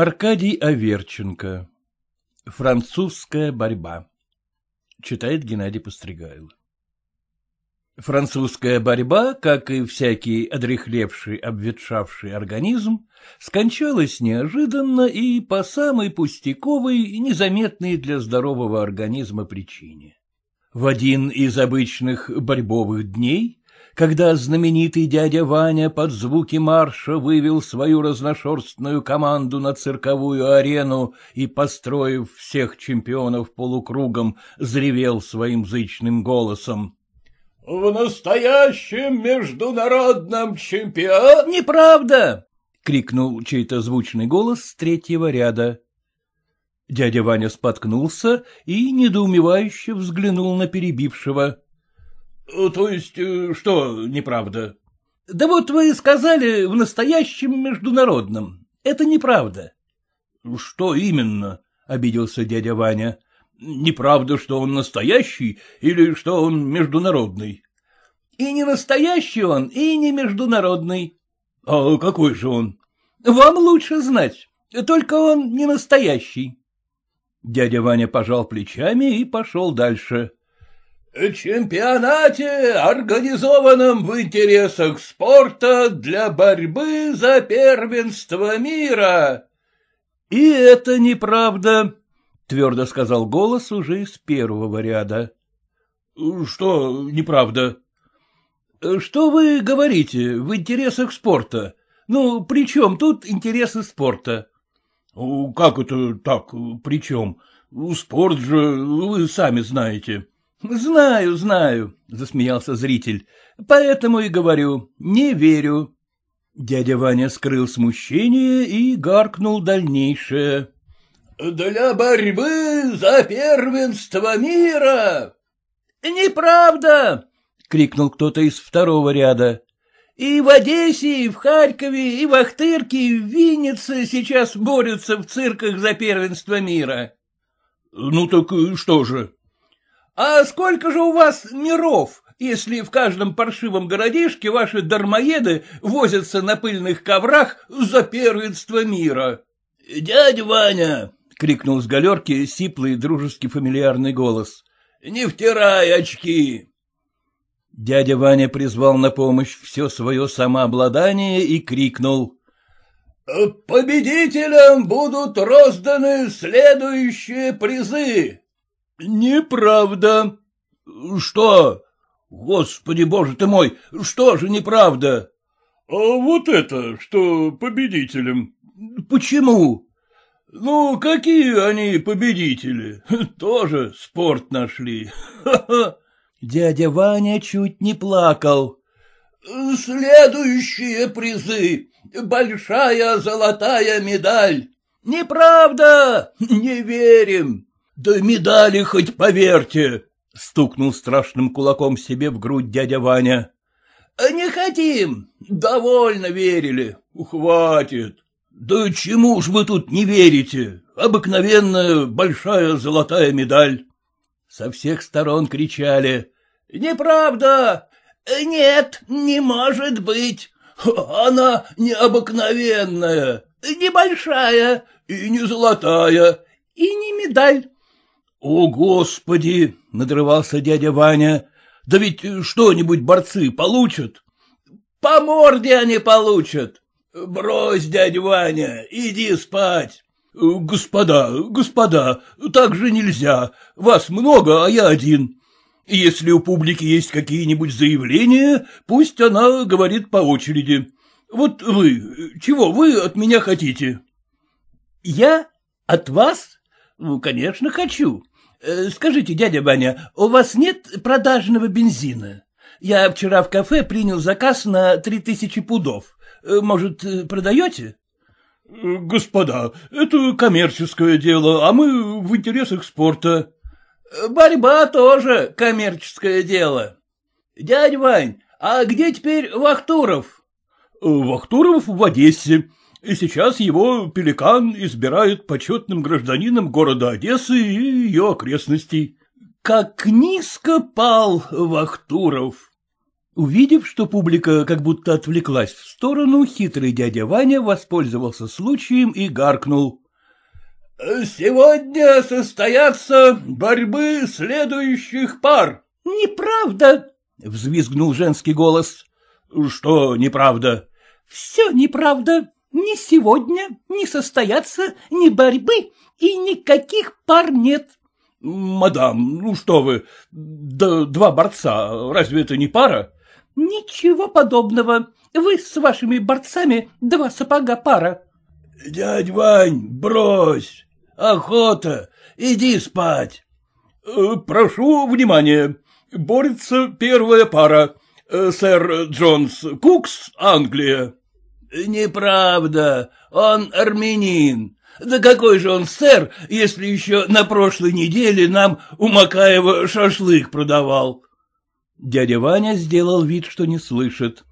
Аркадий Аверченко. Французская борьба. Читает Геннадий Постригайло. Французская борьба, как и всякий одрехлевший, обветшавший организм, скончалась неожиданно и по самой пустяковой, незаметной для здорового организма причине. В один из обычных борьбовых дней когда знаменитый дядя Ваня под звуки марша вывел свою разношерстную команду на цирковую арену и, построив всех чемпионов полукругом, зревел своим зычным голосом. — В настоящем международном чемпионате... — Неправда! — крикнул чей-то звучный голос с третьего ряда. Дядя Ваня споткнулся и недоумевающе взглянул на перебившего. Э, — То есть э, что неправда? — Да вот вы сказали в настоящем международном. Это неправда. — Что именно? — обиделся дядя Ваня. — Неправда, что он настоящий или что он международный? — И не настоящий он, и не международный. — А какой же он? — Вам лучше знать. Только он не настоящий. Дядя Ваня пожал плечами и пошел дальше. — чемпионате, организованном в интересах спорта для борьбы за первенство мира. — И это неправда, — твердо сказал голос уже из первого ряда. — Что неправда? — Что вы говорите в интересах спорта? Ну, при чем тут интересы спорта? — Как это так, при чем? Спорт же вы сами знаете. —— Знаю, знаю, — засмеялся зритель, — поэтому и говорю, не верю. Дядя Ваня скрыл смущение и гаркнул дальнейшее. — Для борьбы за первенство мира! — Неправда! — крикнул кто-то из второго ряда. — И в Одессе, и в Харькове, и в Ахтырке, и в Виннице сейчас борются в цирках за первенство мира. — Ну так э, что же? А сколько же у вас миров, если в каждом паршивом городишке ваши дармоеды возятся на пыльных коврах за первенство мира? — Дядя Ваня! — крикнул с галерки сиплый дружеский фамильярный голос. — Не втирай очки! Дядя Ваня призвал на помощь все свое самообладание и крикнул. — Победителям будут розданы следующие призы. Неправда. Что? Господи, боже ты мой, что же неправда? А вот это, что победителем. Почему? Ну, какие они победители? Тоже спорт нашли. Дядя Ваня чуть не плакал. Следующие призы. Большая золотая медаль. Неправда! Не верим. Да медали хоть поверьте! — стукнул страшным кулаком себе в грудь дядя Ваня. «А — Не хотим! Довольно верили. Хватит! Да чему ж вы тут не верите? Обыкновенная большая золотая медаль. Со всех сторон кричали. — Неправда! Нет, не может быть! Она необыкновенная, небольшая и не золотая, и не медаль. — О, Господи! — надрывался дядя Ваня. — Да ведь что-нибудь борцы получат? — По морде они получат. — Брось, дядя Ваня, иди спать. — Господа, господа, так же нельзя. Вас много, а я один. Если у публики есть какие-нибудь заявления, пусть она говорит по очереди. Вот вы, чего вы от меня хотите? — Я? От вас? Ну, конечно, хочу. Э, — Скажите, дядя Ваня, у вас нет продажного бензина? Я вчера в кафе принял заказ на три тысячи пудов. Э, может, э, продаете? — Господа, это коммерческое дело, а мы в интересах спорта. — Борьба тоже коммерческое дело. — Дядь Вань, а где теперь Вахтуров? — Вахтуров в Одессе и сейчас его пеликан избирают почетным гражданином города Одессы и ее окрестностей. Как низко пал Вахтуров! Увидев, что публика как будто отвлеклась в сторону, хитрый дядя Ваня воспользовался случаем и гаркнул. «Сегодня состоятся борьбы следующих пар». «Неправда!» — взвизгнул женский голос. «Что неправда?» «Все неправда!» ни сегодня не состоятся ни борьбы и никаких пар нет. — Мадам, ну что вы, да, два борца, разве это не пара? — Ничего подобного. Вы с вашими борцами два сапога пара. — Дядь Вань, брось! Охота! Иди спать! Э, — Прошу внимания. Борется первая пара. Э, сэр Джонс Кукс, Англия. — Неправда, он армянин. Да какой же он сэр, если еще на прошлой неделе нам у Макаева шашлык продавал? Дядя Ваня сделал вид, что не слышит.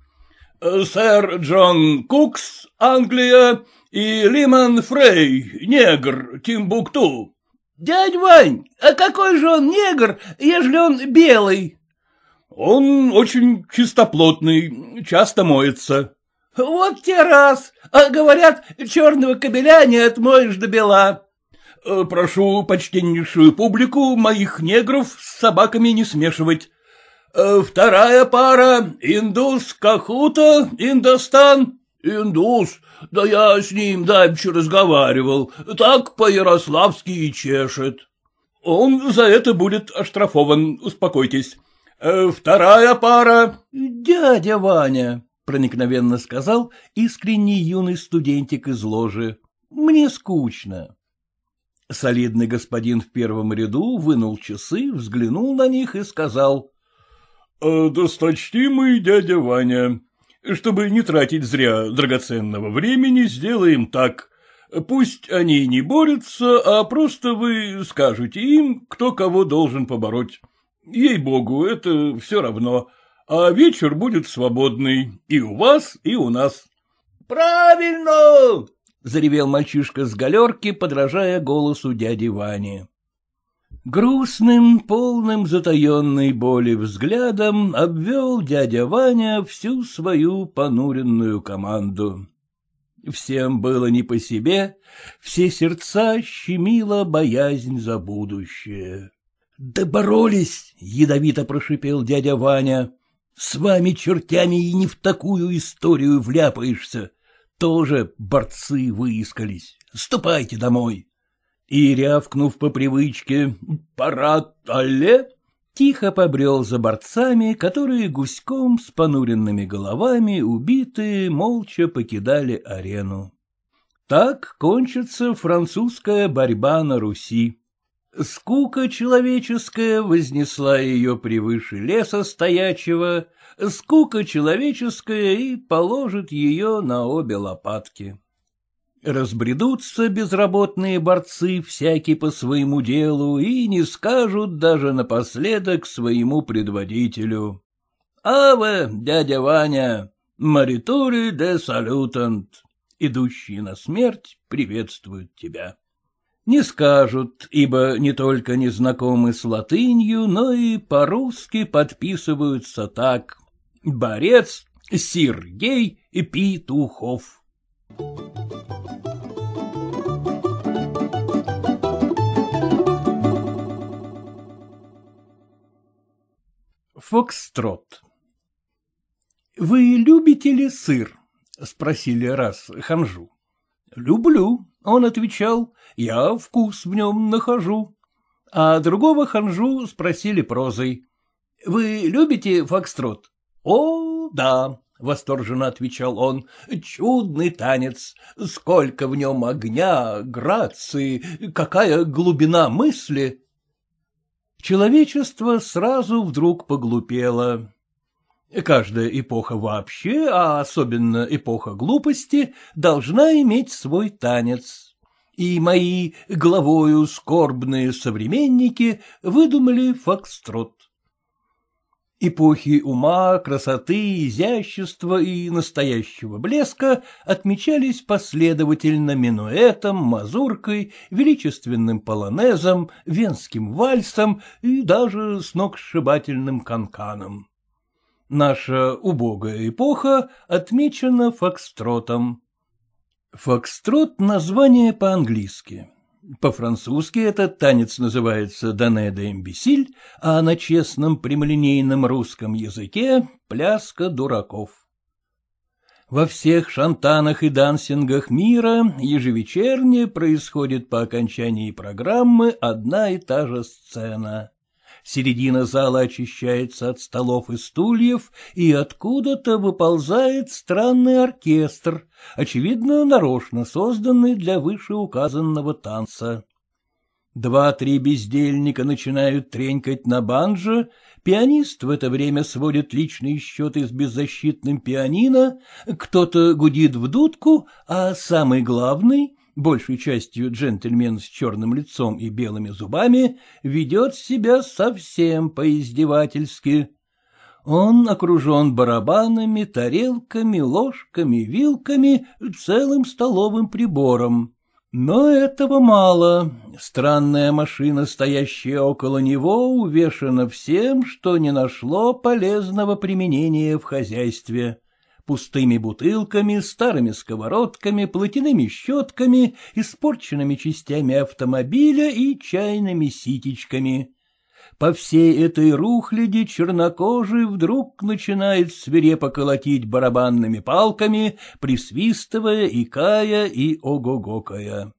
Э, — Сэр Джон Кукс, Англия, и Лиман Фрей, негр, Тимбукту. — Дядь Вань, а какой же он негр, ежели он белый? — Он очень чистоплотный, часто моется. Вот те раз, а говорят, черного кобеля не отмоешь до бела. Э, прошу почтеннейшую публику моих негров с собаками не смешивать. Э, вторая пара — индус Кахута, Индостан. Индус, да я с ним давеча разговаривал, так по-ярославски и чешет. Он за это будет оштрафован, успокойтесь. Э, вторая пара — дядя Ваня проникновенно сказал искренний юный студентик из ложи. «Мне скучно». Солидный господин в первом ряду вынул часы, взглянул на них и сказал. «Э, «Досточтимый дядя Ваня, чтобы не тратить зря драгоценного времени, сделаем так. Пусть они не борются, а просто вы скажете им, кто кого должен побороть. Ей-богу, это все равно» а вечер будет свободный и у вас, и у нас. — Правильно! — заревел мальчишка с галерки, подражая голосу дяди Вани. Грустным, полным затаенной боли взглядом обвел дядя Ваня всю свою понуренную команду. Всем было не по себе, все сердца щемила боязнь за будущее. — Да боролись! — ядовито прошипел дядя Ваня. С вами, чертями, и не в такую историю вляпаешься. Тоже борцы выискались. Ступайте домой. И, рявкнув по привычке «Парад але», тихо побрел за борцами, которые гуськом с понуренными головами, убитые, молча покидали арену. Так кончится французская борьба на Руси. Скука человеческая вознесла ее превыше леса стоячего, скука человеческая и положит ее на обе лопатки. Разбредутся безработные борцы всякие по своему делу и не скажут даже напоследок своему предводителю. «Аве, дядя Ваня, моритори де салютант!» Идущие на смерть приветствуют тебя. Не скажут, ибо не только не знакомы с латынью, но и по-русски подписываются так. Борец Сергей Петухов. Фокстрот «Вы любите ли сыр?» — спросили раз ханжу. «Люблю», он отвечал, я вкус в нем нахожу. А другого ханжу спросили прозой. Вы любите фокстрот? О, да, — восторженно отвечал он, — чудный танец, сколько в нем огня, грации, какая глубина мысли. Человечество сразу вдруг поглупело. Каждая эпоха вообще, а особенно эпоха глупости, должна иметь свой танец. И мои головою скорбные современники выдумали фокстрот. Эпохи ума, красоты, изящества и настоящего блеска отмечались последовательно минуэтом, мазуркой, величественным полонезом, венским вальсом и даже сногсшибательным канканом. Наша убогая эпоха отмечена фокстротом. Фокстрот — название по-английски. По-французски этот танец называется «Дане имбесиль», а на честном прямолинейном русском языке — «Пляска дураков». Во всех шантанах и дансингах мира ежевечерне происходит по окончании программы одна и та же сцена середина зала очищается от столов и стульев, и откуда-то выползает странный оркестр, очевидно, нарочно созданный для вышеуказанного танца. Два-три бездельника начинают тренькать на банджо, пианист в это время сводит личные счеты с беззащитным пианино, кто-то гудит в дудку, а самый главный большей частью джентльмен с черным лицом и белыми зубами, ведет себя совсем поиздевательски. Он окружен барабанами, тарелками, ложками, вилками, целым столовым прибором. Но этого мало. Странная машина, стоящая около него, увешана всем, что не нашло полезного применения в хозяйстве пустыми бутылками, старыми сковородками, платяными щетками, испорченными частями автомобиля и чайными ситечками. По всей этой рухляди чернокожий вдруг начинает свирепо колотить барабанными палками, присвистывая, и кая, и ого огогокая.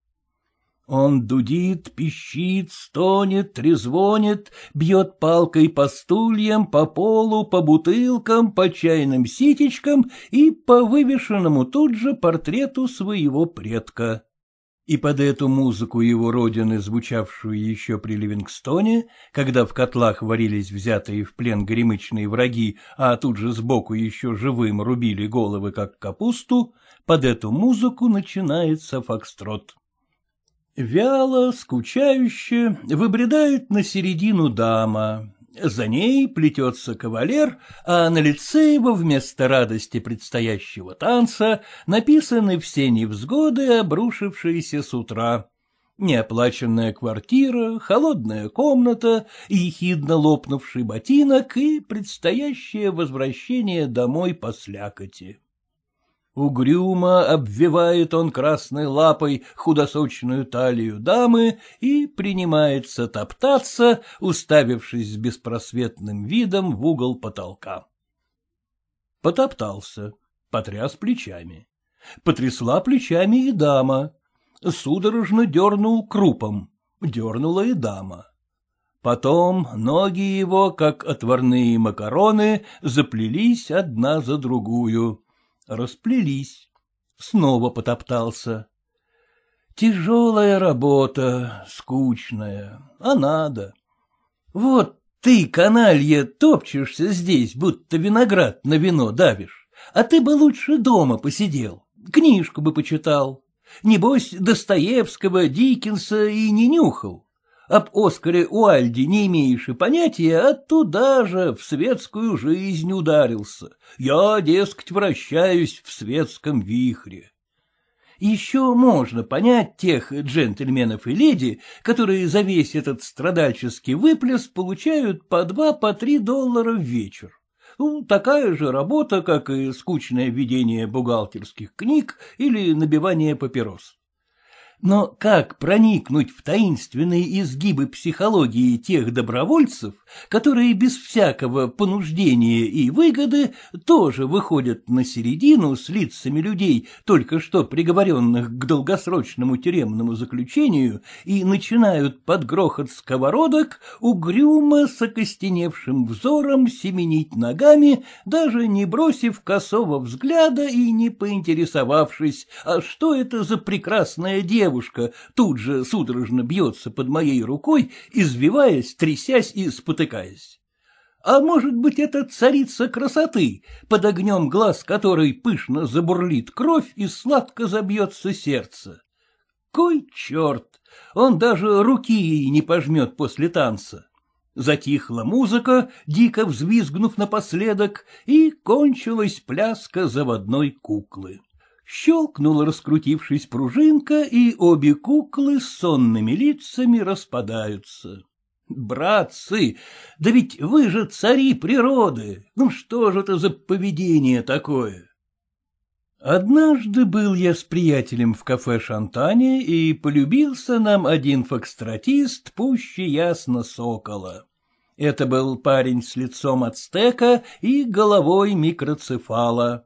Он дудит, пищит, стонет, трезвонит, бьет палкой по стульям, по полу, по бутылкам, по чайным ситечкам и по вывешенному тут же портрету своего предка. И под эту музыку его родины, звучавшую еще при Ливингстоне, когда в котлах варились взятые в плен гремычные враги, а тут же сбоку еще живым рубили головы, как капусту, под эту музыку начинается фокстрот. Вяло, скучающе выбредает на середину дама. За ней плетется кавалер, а на лице его вместо радости предстоящего танца написаны все невзгоды, обрушившиеся с утра. Неоплаченная квартира, холодная комната, ехидно лопнувший ботинок и предстоящее возвращение домой по слякоти. Угрюмо обвивает он красной лапой худосочную талию дамы и принимается топтаться, уставившись с беспросветным видом в угол потолка. Потоптался, потряс плечами. Потрясла плечами и дама. Судорожно дернул крупом, дернула и дама. Потом ноги его, как отварные макароны, заплелись одна за другую Расплелись. Снова потоптался. Тяжелая работа, скучная, а надо. Вот ты, каналья, топчешься здесь, будто виноград на вино давишь, а ты бы лучше дома посидел, книжку бы почитал. Небось, Достоевского, Диккенса и не нюхал об Оскаре Уальде не имеешь и понятия, а туда же, в светскую жизнь ударился. Я, дескать, вращаюсь в светском вихре. Еще можно понять тех джентльменов и леди, которые за весь этот страдальческий выплеск получают по два, по три доллара в вечер. Ну, такая же работа, как и скучное ведение бухгалтерских книг или набивание папирос но как проникнуть в таинственные изгибы психологии тех добровольцев, которые без всякого понуждения и выгоды тоже выходят на середину с лицами людей, только что приговоренных к долгосрочному тюремному заключению, и начинают под грохот сковородок угрюмо с окостеневшим взором семенить ногами, даже не бросив косого взгляда и не поинтересовавшись, а что это за прекрасное дело, девушка тут же судорожно бьется под моей рукой, извиваясь, трясясь и спотыкаясь. А может быть, это царица красоты, под огнем глаз которой пышно забурлит кровь и сладко забьется сердце. Кой черт! Он даже руки ей не пожмет после танца. Затихла музыка, дико взвизгнув напоследок, и кончилась пляска заводной куклы. Щелкнула, раскрутившись пружинка, и обе куклы с сонными лицами распадаются. «Братцы, да ведь вы же цари природы! Ну что же это за поведение такое?» Однажды был я с приятелем в кафе «Шантане» и полюбился нам один фокстратист, пуще ясно сокола. Это был парень с лицом ацтека и головой микроцефала.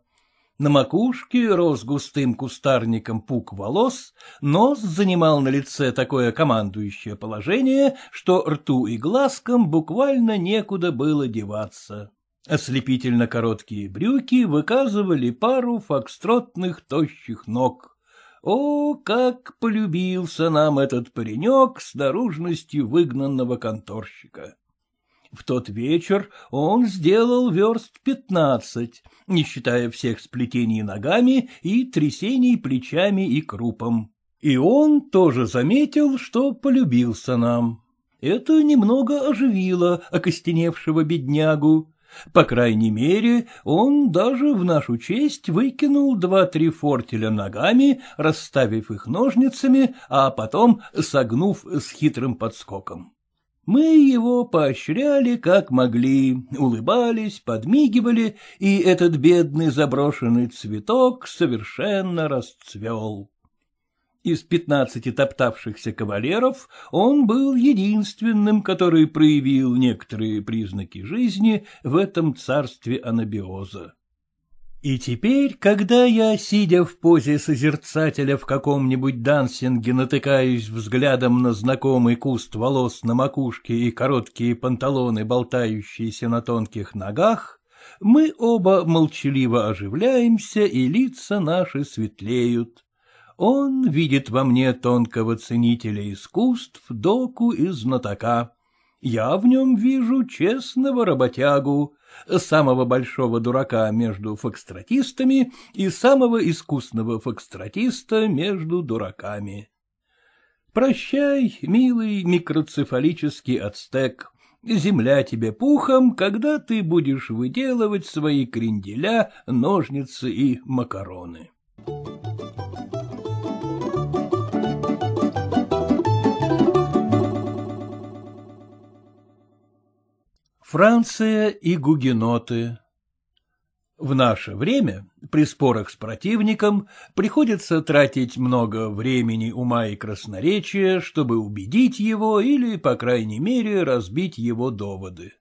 На макушке рос густым кустарником пук волос, нос занимал на лице такое командующее положение, что рту и глазкам буквально некуда было деваться. Ослепительно короткие брюки выказывали пару фокстротных тощих ног. О, как полюбился нам этот паренек с наружностью выгнанного конторщика! В тот вечер он сделал верст пятнадцать, не считая всех сплетений ногами и трясений плечами и крупом. И он тоже заметил, что полюбился нам. Это немного оживило окостеневшего беднягу. По крайней мере, он даже в нашу честь выкинул два-три фортеля ногами, расставив их ножницами, а потом согнув с хитрым подскоком. Мы его поощряли как могли, улыбались, подмигивали, и этот бедный заброшенный цветок совершенно расцвел. Из пятнадцати топтавшихся кавалеров он был единственным, который проявил некоторые признаки жизни в этом царстве анабиоза. И теперь, когда я, сидя в позе созерцателя в каком-нибудь дансинге, натыкаюсь взглядом на знакомый куст волос на макушке и короткие панталоны, болтающиеся на тонких ногах, мы оба молчаливо оживляемся, и лица наши светлеют. Он видит во мне тонкого ценителя искусств, доку и знатока. Я в нем вижу честного работягу, самого большого дурака между фокстратистами и самого искусного фокстратиста между дураками. Прощай, милый микроцефалический ацтек, земля тебе пухом, когда ты будешь выделывать свои кренделя, ножницы и макароны. Thank you. Франция и гугеноты В наше время при спорах с противником приходится тратить много времени, ума и красноречия, чтобы убедить его или, по крайней мере, разбить его доводы.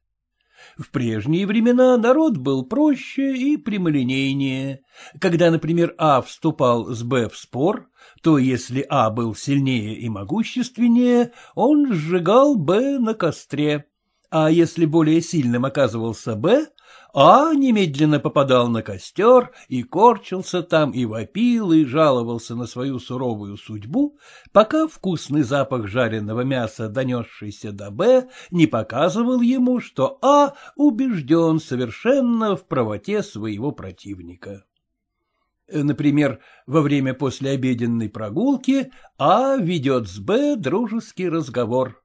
В прежние времена народ был проще и прямолинейнее. Когда, например, А вступал с Б в спор, то если А был сильнее и могущественнее, он сжигал Б на костре а если более сильным оказывался Б, А немедленно попадал на костер и корчился там, и вопил, и жаловался на свою суровую судьбу, пока вкусный запах жареного мяса, донесшийся до Б, не показывал ему, что А убежден совершенно в правоте своего противника. Например, во время послеобеденной прогулки А ведет с Б дружеский разговор.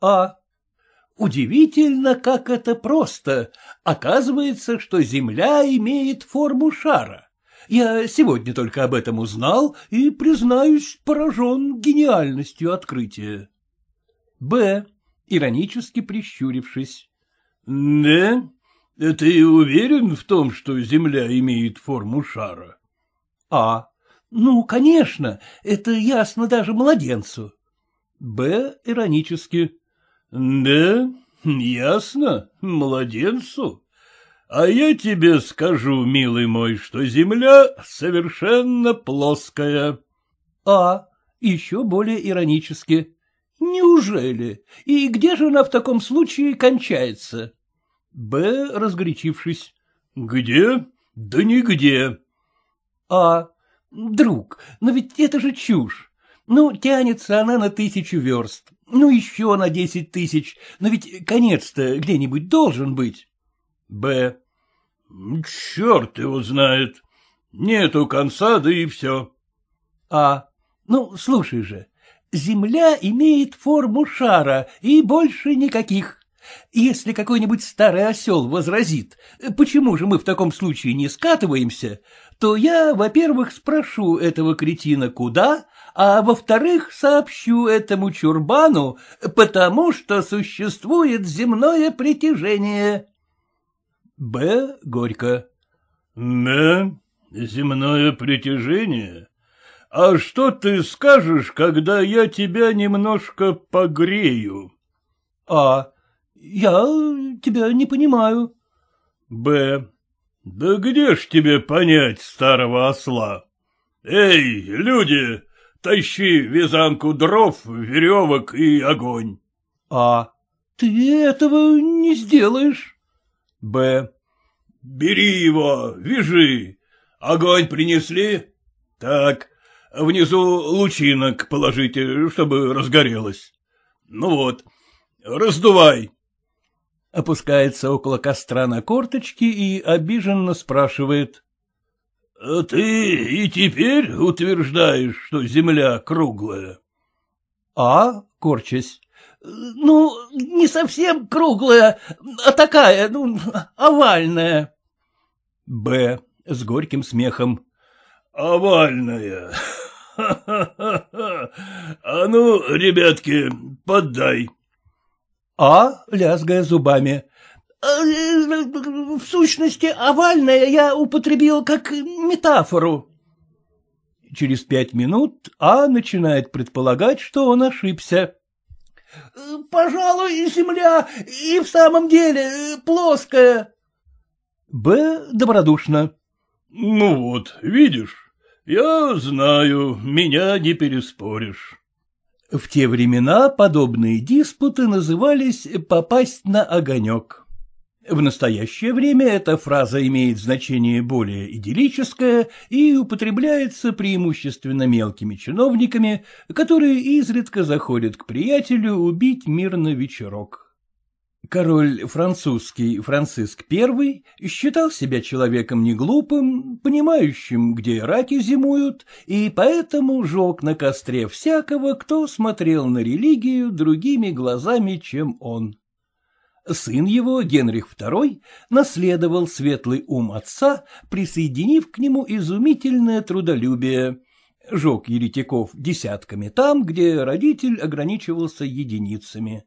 А. Удивительно, как это просто. Оказывается, что Земля имеет форму шара. Я сегодня только об этом узнал и, признаюсь, поражен гениальностью открытия. Б. Иронически прищурившись. Да? Ты уверен в том, что Земля имеет форму шара? А. Ну, конечно, это ясно даже младенцу. Б. Иронически. — Да, ясно, младенцу. А я тебе скажу, милый мой, что земля совершенно плоская. — А, еще более иронически. — Неужели? И где же она в таком случае кончается? Б, разгорячившись. — Где? Да нигде. — А, друг, но ведь это же чушь. Ну, тянется она на тысячу верст. Ну, еще на десять тысяч, но ведь конец-то где-нибудь должен быть. Б. Ну, Черт его знает. Нету конца, да и все. А. Ну, слушай же, земля имеет форму шара и больше никаких. Если какой-нибудь старый осел возразит, почему же мы в таком случае не скатываемся, то я, во-первых, спрошу этого кретина куда, а во-вторых, сообщу этому чурбану, потому что существует земное притяжение. Б. Горько. Да, земное притяжение? А что ты скажешь, когда я тебя немножко погрею? А. Я тебя не понимаю. Б. Да где ж тебе понять старого осла? Эй, люди, Тащи вязанку дров, веревок и огонь. А. Ты этого не сделаешь. Б. Бери его, вяжи. Огонь принесли? Так. Внизу лучинок положите, чтобы разгорелось. Ну вот, раздувай. Опускается около костра на корточки и обиженно спрашивает. — А ты и теперь утверждаешь, что земля круглая? — А, корчась. — Ну, не совсем круглая, а такая, ну, овальная. Б. С горьким смехом. — Овальная. А ну, ребятки, поддай. А, лязгая зубами. Э, в сущности, овальное я употребил как метафору. Через пять минут А начинает предполагать, что он ошибся. Э, — Пожалуй, земля и в самом деле э, плоская. Б добродушно. — Ну вот, видишь, я знаю, меня не переспоришь. В те времена подобные диспуты назывались «попасть на огонек». В настоящее время эта фраза имеет значение более идиллическое и употребляется преимущественно мелкими чиновниками, которые изредка заходят к приятелю убить мирно вечерок. Король французский Франциск I считал себя человеком неглупым, понимающим, где раки зимуют, и поэтому жег на костре всякого, кто смотрел на религию другими глазами, чем он. Сын его, Генрих II, наследовал светлый ум отца, присоединив к нему изумительное трудолюбие. Жег еретиков десятками там, где родитель ограничивался единицами.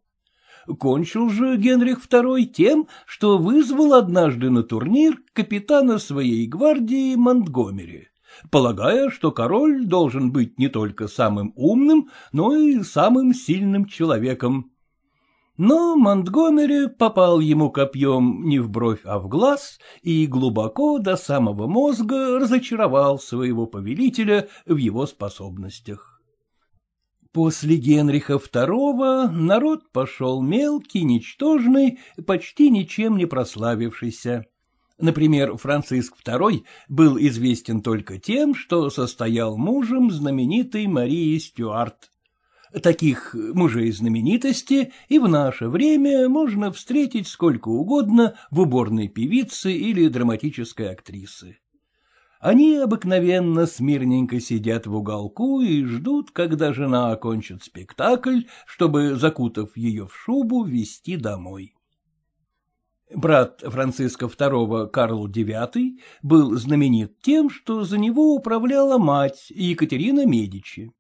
Кончил же Генрих II тем, что вызвал однажды на турнир капитана своей гвардии Монтгомери, полагая, что король должен быть не только самым умным, но и самым сильным человеком. Но Монтгомери попал ему копьем не в бровь, а в глаз и глубоко до самого мозга разочаровал своего повелителя в его способностях. После Генриха II народ пошел мелкий, ничтожный, почти ничем не прославившийся. Например, Франциск II был известен только тем, что состоял мужем знаменитой Марии Стюарт. Таких э, мужей знаменитости и в наше время можно встретить сколько угодно в уборной певицы или драматической актрисы. Они обыкновенно смирненько сидят в уголку и ждут, когда жена окончит спектакль, чтобы, закутав ее в шубу, вести домой. Брат Франциска II Карл IX был знаменит тем, что за него управляла мать Екатерина Медичи.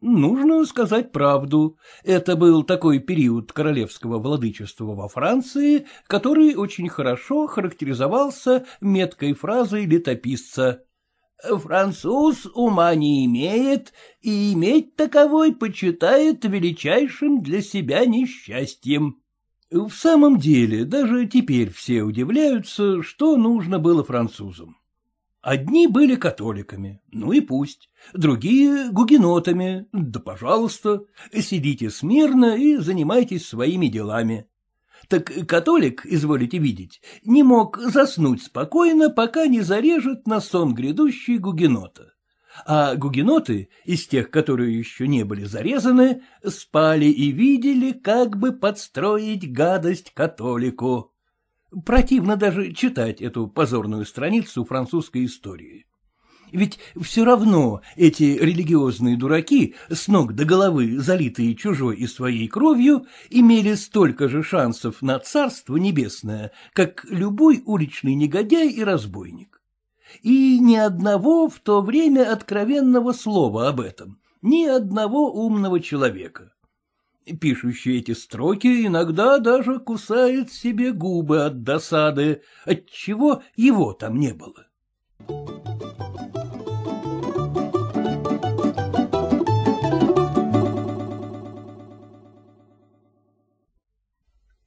Нужно сказать правду. Это был такой период королевского владычества во Франции, который очень хорошо характеризовался меткой фразой летописца «Француз ума не имеет, и иметь таковой почитает величайшим для себя несчастьем». В самом деле, даже теперь все удивляются, что нужно было французам. Одни были католиками, ну и пусть, другие — гугенотами, да пожалуйста, сидите смирно и занимайтесь своими делами. Так католик, изволите видеть, не мог заснуть спокойно, пока не зарежет на сон грядущий гугенота. А гугеноты, из тех, которые еще не были зарезаны, спали и видели, как бы подстроить гадость католику. Противно даже читать эту позорную страницу французской истории. Ведь все равно эти религиозные дураки, с ног до головы залитые чужой и своей кровью, имели столько же шансов на царство небесное, как любой уличный негодяй и разбойник. И ни одного в то время откровенного слова об этом, ни одного умного человека. Пишущий эти строки иногда даже кусает себе губы от досады, отчего его там не было.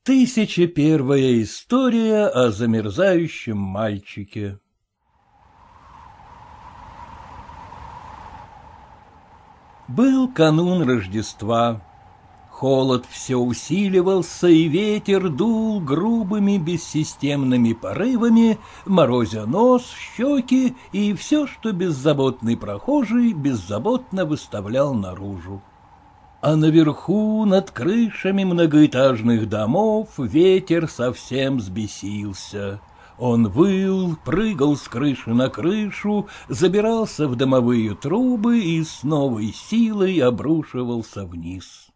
Тысяча первая история о замерзающем мальчике. Был канун Рождества. Холод все усиливался, и ветер дул грубыми бессистемными порывами, морозя нос, щеки и все, что беззаботный прохожий беззаботно выставлял наружу. А наверху, над крышами многоэтажных домов, ветер совсем сбесился. Он выл, прыгал с крыши на крышу, забирался в домовые трубы и с новой силой обрушивался вниз.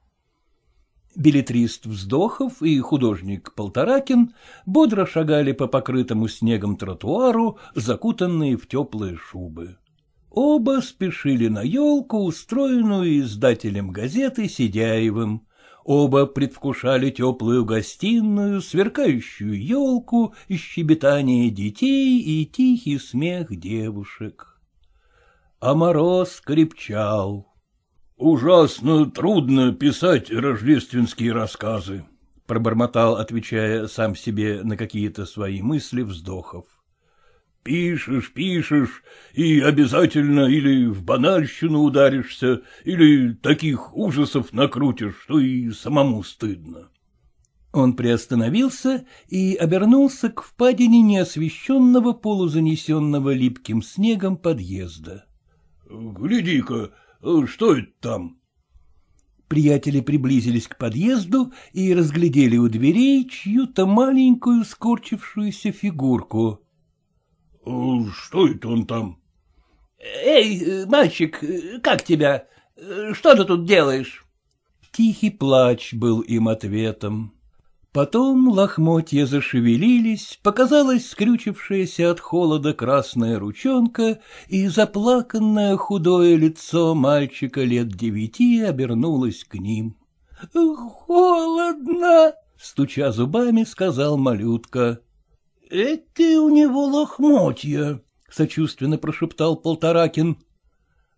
Билетрист Вздохов и художник Полторакин бодро шагали по покрытому снегом тротуару, закутанные в теплые шубы. Оба спешили на елку, устроенную издателем газеты Сидяевым. Оба предвкушали теплую гостиную, сверкающую елку, щебетание детей и тихий смех девушек. А мороз крепчал. — Ужасно трудно писать рождественские рассказы, — пробормотал, отвечая сам себе на какие-то свои мысли вздохов. — Пишешь, пишешь, и обязательно или в банальщину ударишься, или таких ужасов накрутишь, что и самому стыдно. Он приостановился и обернулся к впадине неосвещенного полузанесенного липким снегом подъезда. — Гляди-ка, Э, что это там? Приятели приблизились к подъезду и разглядели у дверей чью-то маленькую скорчившуюся фигурку. Э, — Что это он там? — Эй, мальчик, как тебя? Что ты тут делаешь? Тихий плач был им ответом. Потом лохмотья зашевелились, показалась скрючившаяся от холода красная ручонка, и заплаканное худое лицо мальчика лет девяти обернулось к ним. — Холодно! — стуча зубами, сказал малютка. — Это у него лохмотья, — сочувственно прошептал Полторакин.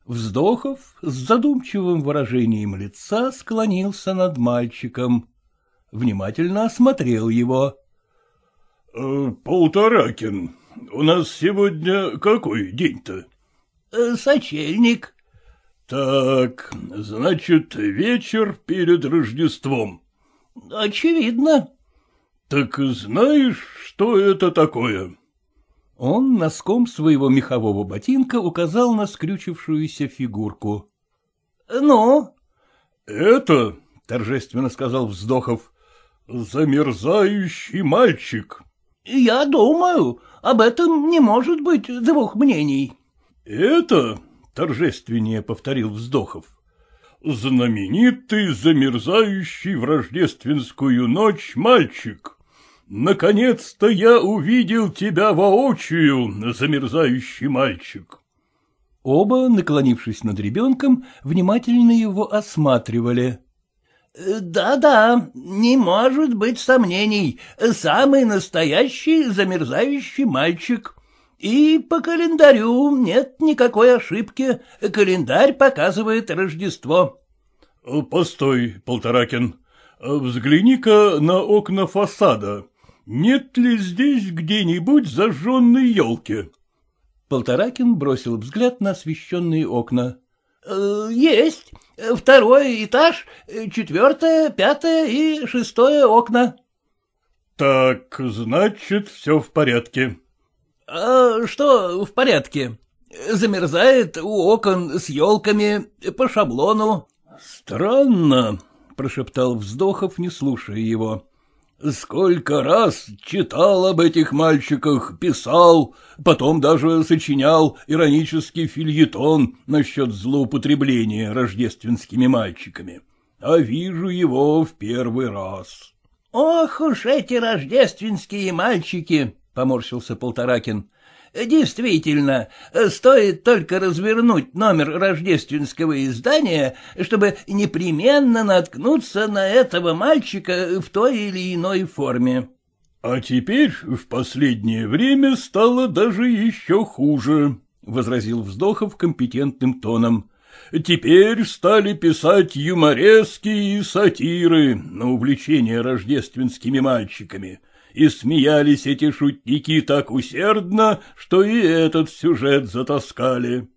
Вздохов с задумчивым выражением лица склонился над мальчиком внимательно осмотрел его. Э, — Полторакин, у нас сегодня какой день-то? Э, — Сочельник. — Так, значит, вечер перед Рождеством. — Очевидно. — Так знаешь, что это такое? Он носком своего мехового ботинка указал на скрючившуюся фигурку. — Ну? — Это, — торжественно сказал Вздохов, Замерзающий мальчик. Я думаю, об этом не может быть двух мнений. Это, торжественнее повторил Вздохов, знаменитый замерзающий в рождественскую ночь мальчик. Наконец-то я увидел тебя воочию, замерзающий мальчик. Оба, наклонившись над ребенком, внимательно его осматривали. Э, да-да, не может быть сомнений, самый настоящий замерзающий мальчик. И по календарю нет никакой ошибки, календарь показывает Рождество. Э, постой, Полторакин, э, взгляни-ка на окна фасада. Нет ли здесь где-нибудь зажженной елки? Полторакин бросил взгляд на освещенные окна. Э, есть. Второй этаж, э, четвертое, пятое и шестое окна. Так, значит, все в порядке. А что в порядке? Замерзает у окон с елками, по шаблону. Странно, прошептал Вздохов, не слушая его. Сколько раз читал об этих мальчиках, писал, потом даже сочинял иронический фильетон насчет злоупотребления рождественскими мальчиками. А вижу его в первый раз. — Ох уж эти рождественские мальчики! — поморщился Полторакин. Действительно, стоит только развернуть номер рождественского издания, чтобы непременно наткнуться на этого мальчика в той или иной форме. А теперь в последнее время стало даже еще хуже, — возразил Вздохов компетентным тоном. Теперь стали писать юморески и сатиры на увлечение рождественскими мальчиками и смеялись эти шутники так усердно, что и этот сюжет затаскали.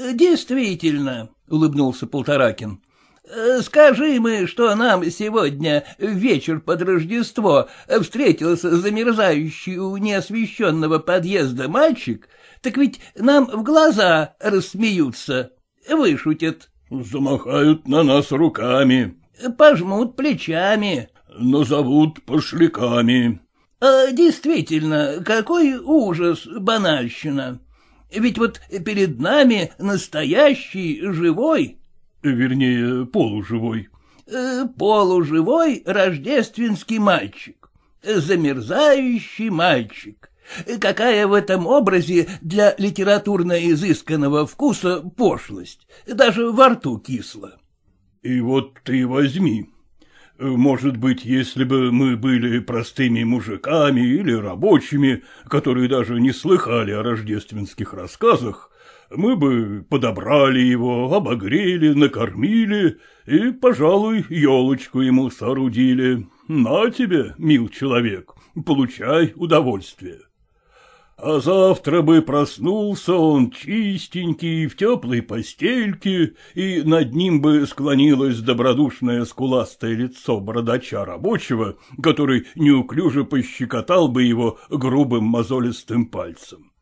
«Э, — Действительно, — улыбнулся Полторакин, «Э, — скажи мы, что нам сегодня, вечер под Рождество, встретился замерзающий у неосвещенного подъезда мальчик, так ведь нам в глаза рассмеются, вышутят. — Замахают на нас руками. — Пожмут плечами. Но зовут пошляками. А, действительно, какой ужас, банальщина. Ведь вот перед нами настоящий живой... Вернее, полуживой. Э, полуживой рождественский мальчик. Замерзающий мальчик. Какая в этом образе для литературно изысканного вкуса пошлость. Даже во рту кисло. И вот ты возьми, может быть, если бы мы были простыми мужиками или рабочими, которые даже не слыхали о рождественских рассказах, мы бы подобрали его, обогрели, накормили и, пожалуй, елочку ему соорудили. На тебе, мил человек, получай удовольствие а завтра бы проснулся он чистенький, в теплой постельке, и над ним бы склонилось добродушное скуластое лицо бородача рабочего, который неуклюже пощекотал бы его грубым мозолистым пальцем.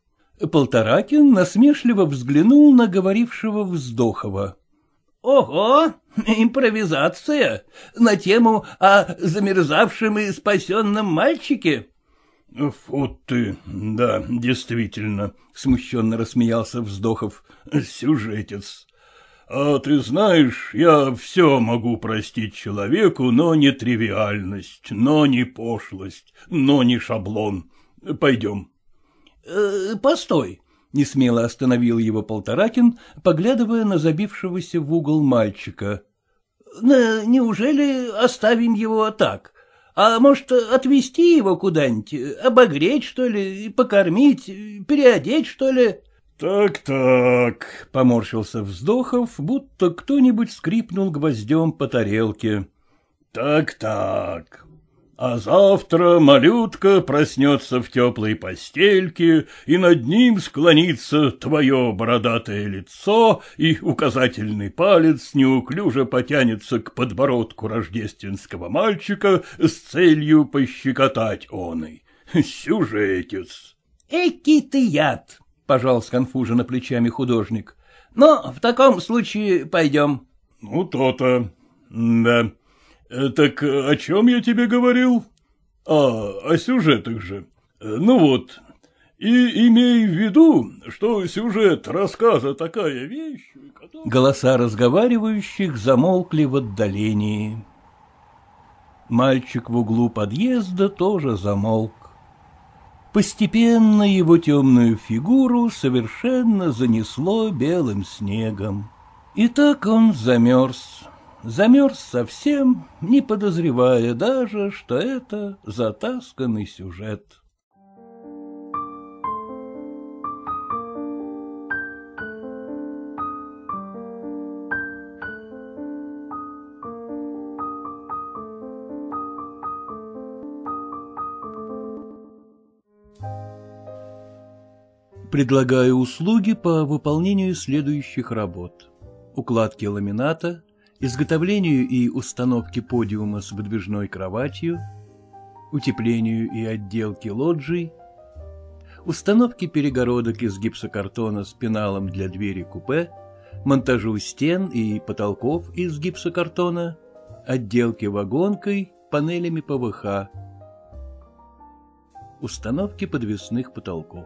Полторакин насмешливо взглянул на говорившего Вздохова. — Ого! Импровизация! На тему о замерзавшем и спасенном мальчике! — Фу ты, да, действительно, — смущенно рассмеялся Вздохов, — сюжетец. А ты знаешь, я все могу простить человеку, но не тривиальность, но не пошлость, но не шаблон. Пойдем. «Э, — Постой, — несмело остановил его Полторакин, поглядывая на забившегося в угол мальчика. Э, — Неужели оставим его так? — а может, отвезти его куда-нибудь, обогреть, что ли, покормить, переодеть, что ли? «Так-так», — поморщился Вздохов, будто кто-нибудь скрипнул гвоздем по тарелке. «Так-так, а завтра малютка проснется в теплой постельке, и над ним склонится твое бородатое лицо, и указательный палец неуклюже потянется к подбородку рождественского мальчика с целью пощекотать оной. Сюжетец. Эки ты яд, пожал сконфуженно плечами художник. Но в таком случае пойдем. Ну, то-то. Да. Э, так э, о чем я тебе говорил? А, о сюжетах же. Э, ну вот. И имей в виду, что сюжет рассказа такая вещь, которая... Голоса разговаривающих замолкли в отдалении. Мальчик в углу подъезда тоже замолк. Постепенно его темную фигуру совершенно занесло белым снегом. И так он замерз замерз совсем, не подозревая даже, что это затасканный сюжет. Предлагаю услуги по выполнению следующих работ. Укладки ламината, изготовлению и установке подиума с выдвижной кроватью, утеплению и отделке лоджий, установке перегородок из гипсокартона с пеналом для двери купе, монтажу стен и потолков из гипсокартона, отделке вагонкой, панелями ПВХ, установке подвесных потолков.